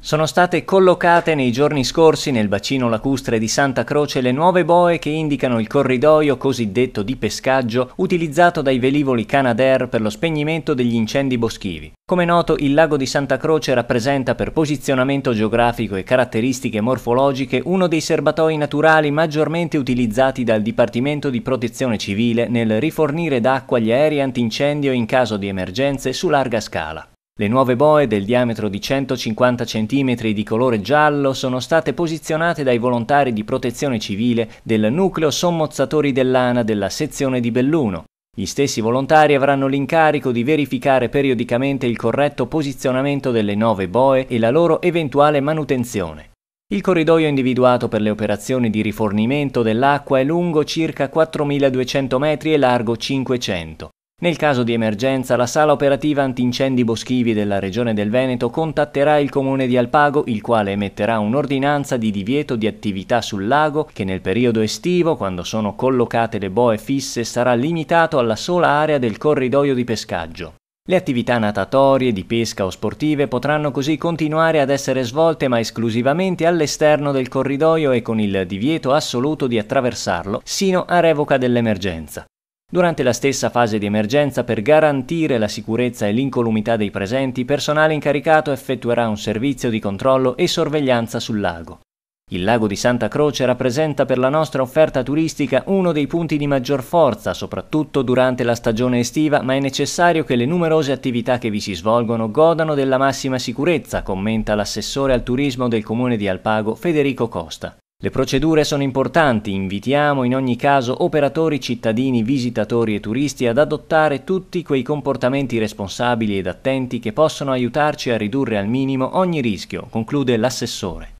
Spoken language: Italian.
Sono state collocate nei giorni scorsi nel bacino lacustre di Santa Croce le nuove boe che indicano il corridoio cosiddetto di pescaggio utilizzato dai velivoli Canadair per lo spegnimento degli incendi boschivi. Come noto, il lago di Santa Croce rappresenta per posizionamento geografico e caratteristiche morfologiche uno dei serbatoi naturali maggiormente utilizzati dal Dipartimento di Protezione Civile nel rifornire d'acqua gli aerei antincendio in caso di emergenze su larga scala. Le nuove boe del diametro di 150 cm di colore giallo sono state posizionate dai volontari di protezione civile del nucleo sommozzatori dell'ANA della sezione di Belluno. Gli stessi volontari avranno l'incarico di verificare periodicamente il corretto posizionamento delle nuove boe e la loro eventuale manutenzione. Il corridoio individuato per le operazioni di rifornimento dell'acqua è lungo circa 4.200 metri e largo 500. Nel caso di emergenza, la sala operativa antincendi boschivi della Regione del Veneto contatterà il Comune di Alpago, il quale emetterà un'ordinanza di divieto di attività sul lago che nel periodo estivo, quando sono collocate le boe fisse, sarà limitato alla sola area del corridoio di pescaggio. Le attività natatorie, di pesca o sportive potranno così continuare ad essere svolte ma esclusivamente all'esterno del corridoio e con il divieto assoluto di attraversarlo sino a revoca dell'emergenza. Durante la stessa fase di emergenza, per garantire la sicurezza e l'incolumità dei presenti, personale incaricato effettuerà un servizio di controllo e sorveglianza sul lago. Il lago di Santa Croce rappresenta per la nostra offerta turistica uno dei punti di maggior forza, soprattutto durante la stagione estiva, ma è necessario che le numerose attività che vi si svolgono godano della massima sicurezza, commenta l'assessore al turismo del comune di Alpago Federico Costa. Le procedure sono importanti, invitiamo in ogni caso operatori, cittadini, visitatori e turisti ad adottare tutti quei comportamenti responsabili ed attenti che possono aiutarci a ridurre al minimo ogni rischio, conclude l'assessore.